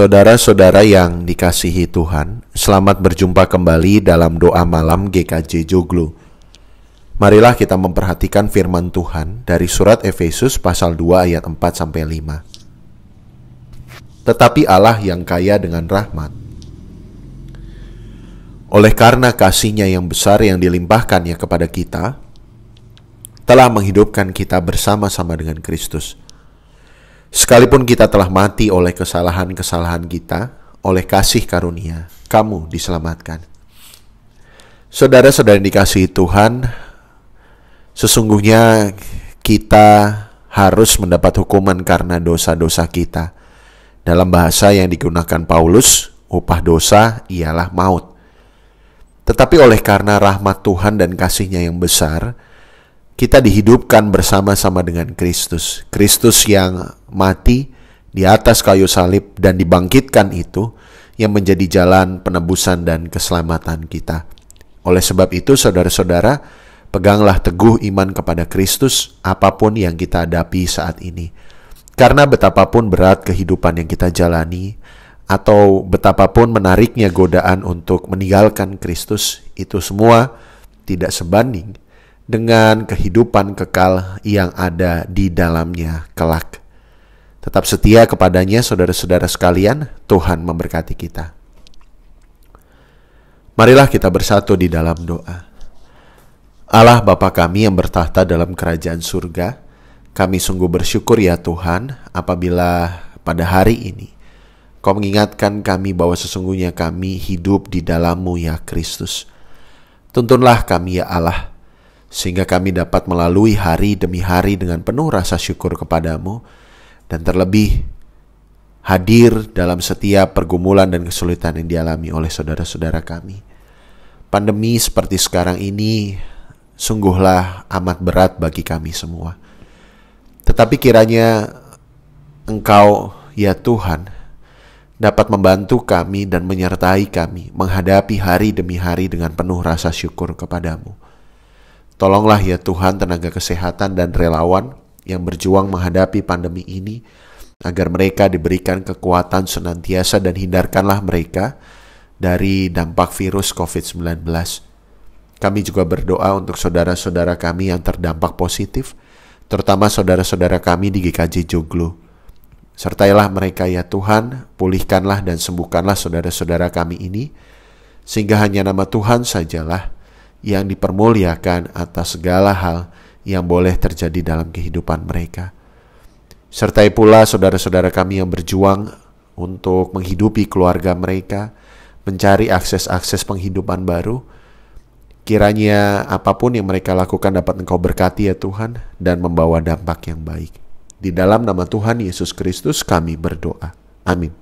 Saudara-saudara yang dikasihi Tuhan, selamat berjumpa kembali dalam doa malam GKJ Joglo. Marilah kita memperhatikan firman Tuhan dari surat Efesus pasal 2 ayat 4 sampai 5. Tetapi Allah yang kaya dengan rahmat, oleh karena kasihnya yang besar yang dilimpahkannya kepada kita, telah menghidupkan kita bersama-sama dengan Kristus Sekalipun kita telah mati oleh kesalahan-kesalahan kita, oleh kasih karunia, kamu diselamatkan. Saudara-saudara yang dikasihi Tuhan, sesungguhnya kita harus mendapat hukuman karena dosa-dosa kita. Dalam bahasa yang digunakan Paulus, upah dosa ialah maut. Tetapi oleh karena rahmat Tuhan dan kasihnya yang besar, kita dihidupkan bersama-sama dengan Kristus. Kristus yang mati di atas kayu salib dan dibangkitkan itu yang menjadi jalan penebusan dan keselamatan kita. Oleh sebab itu, saudara-saudara, peganglah teguh iman kepada Kristus apapun yang kita hadapi saat ini. Karena betapapun berat kehidupan yang kita jalani, atau betapapun menariknya godaan untuk meninggalkan Kristus, itu semua tidak sebanding dengan kehidupan kekal yang ada di dalamnya kelak. Tetap setia kepadanya, saudara-saudara sekalian. Tuhan memberkati kita. Marilah kita bersatu di dalam doa. Allah Bapa kami yang bertahta dalam kerajaan surga, kami sungguh bersyukur ya Tuhan apabila pada hari ini Kau mengingatkan kami bahwa sesungguhnya kami hidup di dalammu ya Kristus. Tuntunlah kami ya Allah sehingga kami dapat melalui hari demi hari dengan penuh rasa syukur kepadamu, dan terlebih hadir dalam setiap pergumulan dan kesulitan yang dialami oleh saudara-saudara kami. Pandemi seperti sekarang ini sungguhlah amat berat bagi kami semua. Tetapi kiranya Engkau, ya Tuhan, dapat membantu kami dan menyertai kami menghadapi hari demi hari dengan penuh rasa syukur kepadamu. Tolonglah ya Tuhan tenaga kesehatan dan relawan yang berjuang menghadapi pandemi ini agar mereka diberikan kekuatan senantiasa dan hindarkanlah mereka dari dampak virus COVID-19. Kami juga berdoa untuk saudara-saudara kami yang terdampak positif, terutama saudara-saudara kami di GKJ Joglo. Sertailah mereka ya Tuhan, pulihkanlah dan sembuhkanlah saudara-saudara kami ini, sehingga hanya nama Tuhan sajalah yang dipermuliakan atas segala hal yang boleh terjadi dalam kehidupan mereka. Sertai pula saudara-saudara kami yang berjuang untuk menghidupi keluarga mereka, mencari akses-akses penghidupan baru. Kiranya apapun yang mereka lakukan dapat Engkau berkati ya Tuhan dan membawa dampak yang baik. Di dalam nama Tuhan Yesus Kristus kami berdoa. Amin.